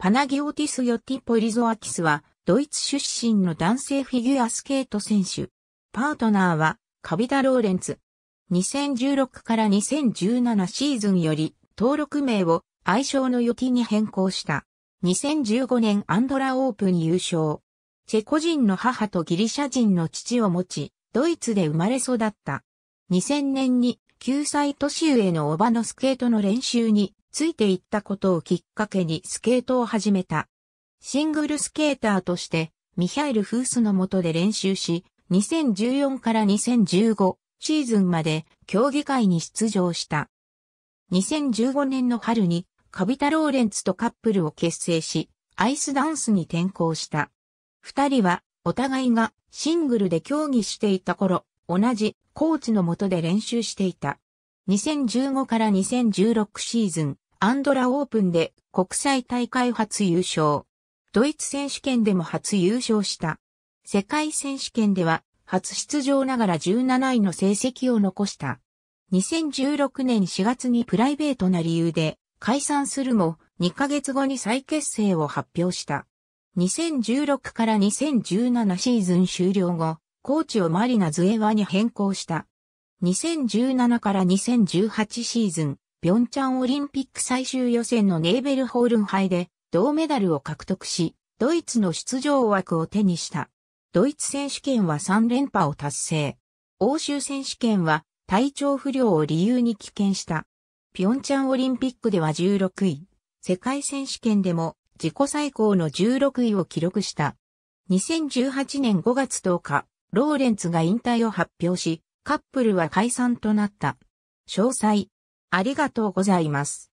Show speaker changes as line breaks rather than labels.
パナギオティス・ヨティポリゾアキスは、ドイツ出身の男性フィギュアスケート選手。パートナーは、カビダ・ローレンツ。2016から2017シーズンより、登録名を愛称のヨティに変更した。2015年アンドラオープン優勝。チェコ人の母とギリシャ人の父を持ち、ドイツで生まれ育った。2000年に9歳年上のおばのスケートの練習についていったことをきっかけにスケートを始めた。シングルスケーターとして、ミハイル・フースの下で練習し、2014から2015シーズンまで競技会に出場した。2015年の春にカビタ・ローレンツとカップルを結成し、アイスダンスに転向した。二人はお互いがシングルで競技していた頃、同じコーチの下で練習していた。2015から2016シーズン、アンドラオープンで国際大会初優勝。ドイツ選手権でも初優勝した。世界選手権では初出場ながら17位の成績を残した。2016年4月にプライベートな理由で解散するも2ヶ月後に再結成を発表した。2016から2017シーズン終了後、コーチをマリナズエワに変更した。2017から2018シーズン、ピョンチャンオリンピック最終予選のネーベルホールン杯で銅メダルを獲得し、ドイツの出場枠を手にした。ドイツ選手権は3連覇を達成。欧州選手権は体調不良を理由に棄権した。ピョンチャンオリンピックでは16位。世界選手権でも自己最高の16位を記録した。2018年5月10日、ローレンツが引退を発表し、カップルは解散となった。詳細、ありがとうございます。